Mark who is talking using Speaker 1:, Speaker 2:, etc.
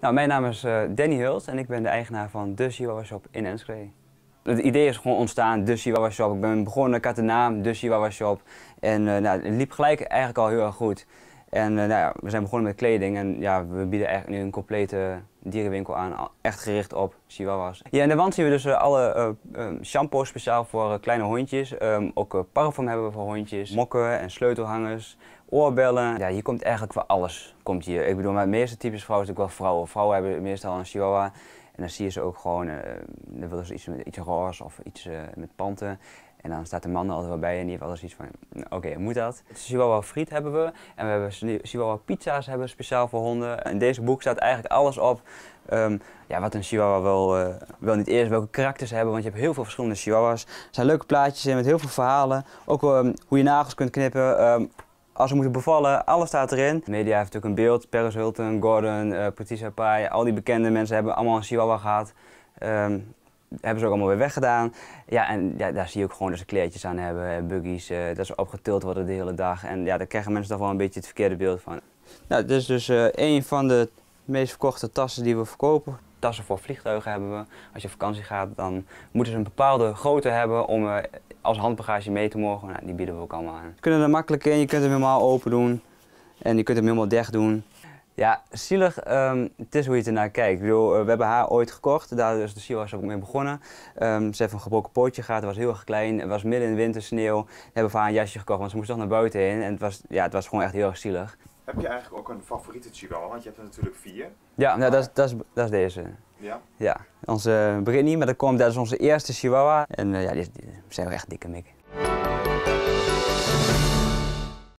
Speaker 1: Nou, mijn naam is eh, Danny Hult en ik ben de eigenaar van De Chihuahua Shop in Enschede. Het idee is gewoon ontstaan, De Chihuahua Shop. Ik ben begonnen, ik had de naam De Chihuahua Shop. En eh, nou, het liep gelijk eigenlijk al heel erg goed. En eh, nou we zijn begonnen met kleding en ja, we bieden eigenlijk nu een complete dierenwinkel aan, echt gericht op chihuahuas. Ja, in de wand zien we dus eh, alle eh, ehm, shampoos speciaal voor kleine hondjes. Ehm, ook parfum hebben we voor hondjes, mokken en sleutelhangers, oorbellen. Ja, hier komt eigenlijk voor alles. Komt hier. Ik bedoel, met de meeste types vrouwen is natuurlijk wel vrouwen. Vrouwen hebben meestal een chihuahua en dan zie je ze ook gewoon, dan willen ze iets met iets roze of iets met panten. En dan staat de man er altijd wel bij en die heeft altijd iets van, nou, oké, okay, moet dat? Chihuahua friet hebben we en we hebben Chihuahua pizza's hebben speciaal voor honden. In deze boek staat eigenlijk alles op ehm, ja, wat een Chihuahua wel, uh, wel niet is, welke karakters ze hebben, want je hebt heel veel verschillende Chihuahuas. Er zijn leuke plaatjes in met heel veel verhalen, ook ehm, hoe je nagels kunt knippen. Ehm, als ze moeten bevallen, alles staat erin. De media heeft natuurlijk een beeld. Paris Hilton, Gordon, uh, Patricia Pai, al die bekende mensen hebben allemaal een Chihuahua gehad hebben ze ook allemaal weer weggedaan. Ja, en ja, daar zie je ook gewoon dat ze kleertjes aan hebben, buggies, eh, dat ze opgetild worden de hele dag. En ja, daar krijgen mensen toch wel een beetje het verkeerde beeld van. Nou, dit is dus eh, een van de meest verkochte tassen die we verkopen. Tassen voor vliegtuigen hebben we. Als je op vakantie gaat, dan moeten ze een bepaalde grootte hebben om eh, als handbagage mee te mogen. Nou, die bieden we ook allemaal aan. Je kunt er makkelijk in, je kunt hem helemaal open doen en je kunt hem helemaal dicht doen. Ja, zielig, ehm, het is hoe je ernaar kijkt. Ik bedoel, eh, we hebben haar ooit gekocht, daar is dus de Siwas ook mee begonnen. Ehm, ze heeft een gebroken pootje gehad, het was heel erg klein, het was midden in de winter sneeuw. We hebben haar een jasje gekocht, want ze moest toch naar buiten heen. En het was, ja, het was gewoon echt heel erg zielig. Heb je eigenlijk ook een favoriete chihuahua? Want je hebt er natuurlijk vier. Ja, nou, dat, is, dat, is, dat is deze. Ja? Ja, onze Brittany, maar dat, komt, dat is onze eerste chihuahua. En eh, ja, die, zijn wel echt dikke mikken.